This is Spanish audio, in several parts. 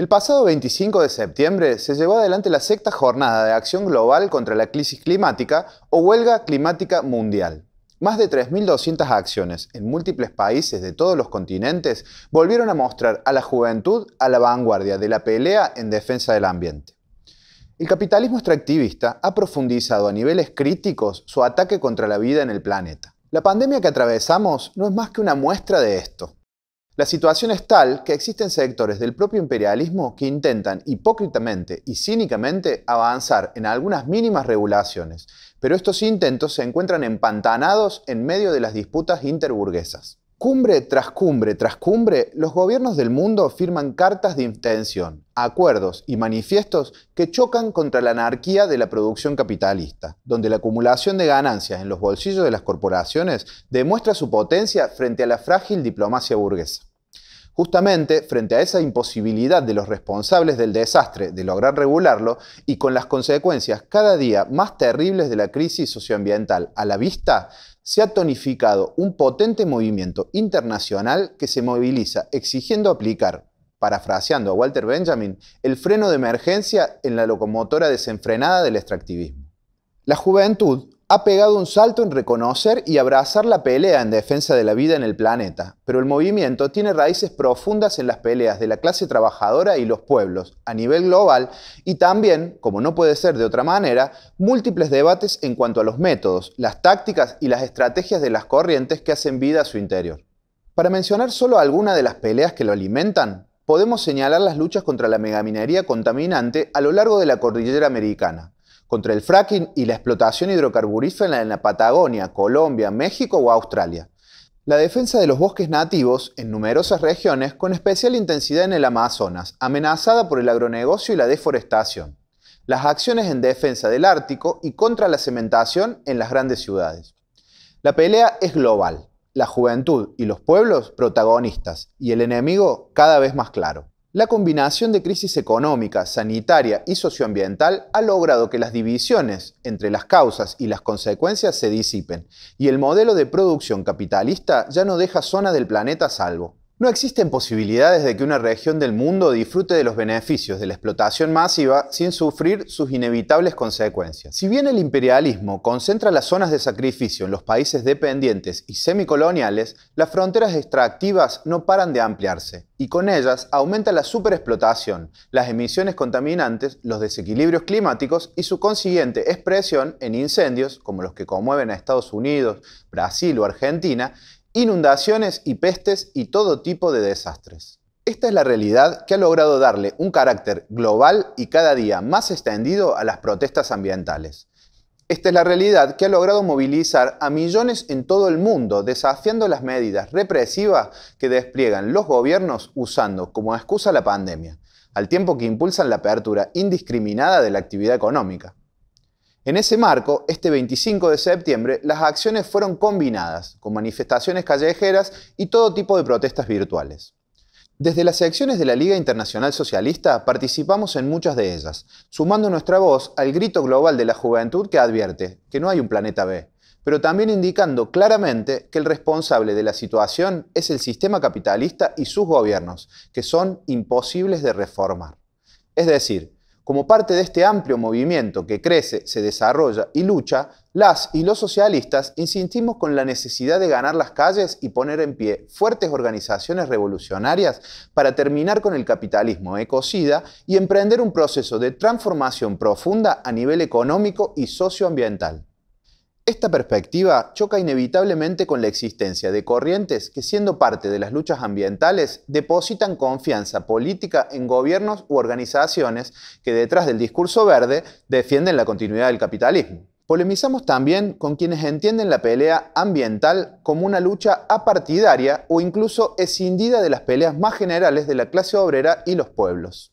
El pasado 25 de septiembre se llevó adelante la sexta jornada de acción global contra la crisis climática o huelga climática mundial. Más de 3.200 acciones en múltiples países de todos los continentes volvieron a mostrar a la juventud a la vanguardia de la pelea en defensa del ambiente. El capitalismo extractivista ha profundizado a niveles críticos su ataque contra la vida en el planeta. La pandemia que atravesamos no es más que una muestra de esto. La situación es tal que existen sectores del propio imperialismo que intentan hipócritamente y cínicamente avanzar en algunas mínimas regulaciones, pero estos intentos se encuentran empantanados en medio de las disputas interburguesas. Cumbre tras cumbre tras cumbre, los gobiernos del mundo firman cartas de intención, acuerdos y manifiestos que chocan contra la anarquía de la producción capitalista, donde la acumulación de ganancias en los bolsillos de las corporaciones demuestra su potencia frente a la frágil diplomacia burguesa. Justamente, frente a esa imposibilidad de los responsables del desastre de lograr regularlo y con las consecuencias cada día más terribles de la crisis socioambiental a la vista, se ha tonificado un potente movimiento internacional que se moviliza exigiendo aplicar, parafraseando a Walter Benjamin, el freno de emergencia en la locomotora desenfrenada del extractivismo. La juventud ha pegado un salto en reconocer y abrazar la pelea en defensa de la vida en el planeta, pero el movimiento tiene raíces profundas en las peleas de la clase trabajadora y los pueblos, a nivel global, y también, como no puede ser de otra manera, múltiples debates en cuanto a los métodos, las tácticas y las estrategias de las corrientes que hacen vida a su interior. Para mencionar solo algunas de las peleas que lo alimentan, podemos señalar las luchas contra la megaminería contaminante a lo largo de la cordillera americana, contra el fracking y la explotación hidrocarburífera en la Patagonia, Colombia, México o Australia. La defensa de los bosques nativos en numerosas regiones, con especial intensidad en el Amazonas, amenazada por el agronegocio y la deforestación. Las acciones en defensa del Ártico y contra la cementación en las grandes ciudades. La pelea es global, la juventud y los pueblos protagonistas, y el enemigo cada vez más claro. La combinación de crisis económica, sanitaria y socioambiental ha logrado que las divisiones entre las causas y las consecuencias se disipen, y el modelo de producción capitalista ya no deja zona del planeta salvo. No existen posibilidades de que una región del mundo disfrute de los beneficios de la explotación masiva sin sufrir sus inevitables consecuencias. Si bien el imperialismo concentra las zonas de sacrificio en los países dependientes y semicoloniales, las fronteras extractivas no paran de ampliarse, y con ellas aumenta la superexplotación, las emisiones contaminantes, los desequilibrios climáticos y su consiguiente expresión en incendios como los que conmueven a Estados Unidos, Brasil o Argentina, inundaciones y pestes y todo tipo de desastres. Esta es la realidad que ha logrado darle un carácter global y cada día más extendido a las protestas ambientales. Esta es la realidad que ha logrado movilizar a millones en todo el mundo, desafiando las medidas represivas que despliegan los gobiernos usando como excusa la pandemia, al tiempo que impulsan la apertura indiscriminada de la actividad económica. En ese marco, este 25 de septiembre, las acciones fueron combinadas con manifestaciones callejeras y todo tipo de protestas virtuales. Desde las secciones de la Liga Internacional Socialista participamos en muchas de ellas, sumando nuestra voz al grito global de la juventud que advierte que no hay un planeta B, pero también indicando claramente que el responsable de la situación es el sistema capitalista y sus gobiernos, que son imposibles de reformar. Es decir, como parte de este amplio movimiento que crece, se desarrolla y lucha, las y los socialistas insistimos con la necesidad de ganar las calles y poner en pie fuertes organizaciones revolucionarias para terminar con el capitalismo ecocida y emprender un proceso de transformación profunda a nivel económico y socioambiental. Esta perspectiva choca inevitablemente con la existencia de corrientes que, siendo parte de las luchas ambientales, depositan confianza política en gobiernos u organizaciones que detrás del discurso verde defienden la continuidad del capitalismo. Polemizamos también con quienes entienden la pelea ambiental como una lucha apartidaria o incluso escindida de las peleas más generales de la clase obrera y los pueblos.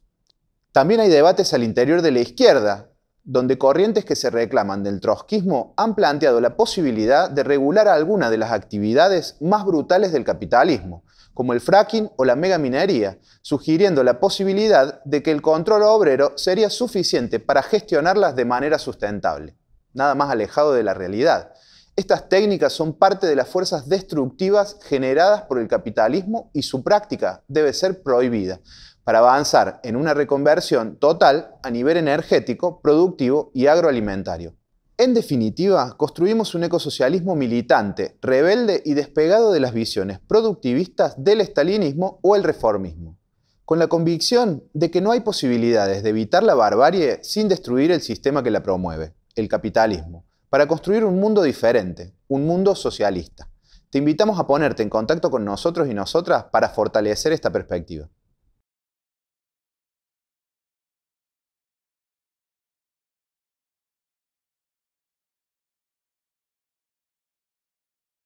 También hay debates al interior de la izquierda, donde corrientes que se reclaman del trotskismo han planteado la posibilidad de regular alguna de las actividades más brutales del capitalismo, como el fracking o la megaminería, sugiriendo la posibilidad de que el control obrero sería suficiente para gestionarlas de manera sustentable. Nada más alejado de la realidad. Estas técnicas son parte de las fuerzas destructivas generadas por el capitalismo y su práctica debe ser prohibida para avanzar en una reconversión total a nivel energético, productivo y agroalimentario. En definitiva, construimos un ecosocialismo militante, rebelde y despegado de las visiones productivistas del estalinismo o el reformismo, con la convicción de que no hay posibilidades de evitar la barbarie sin destruir el sistema que la promueve, el capitalismo para construir un mundo diferente, un mundo socialista. Te invitamos a ponerte en contacto con nosotros y nosotras para fortalecer esta perspectiva.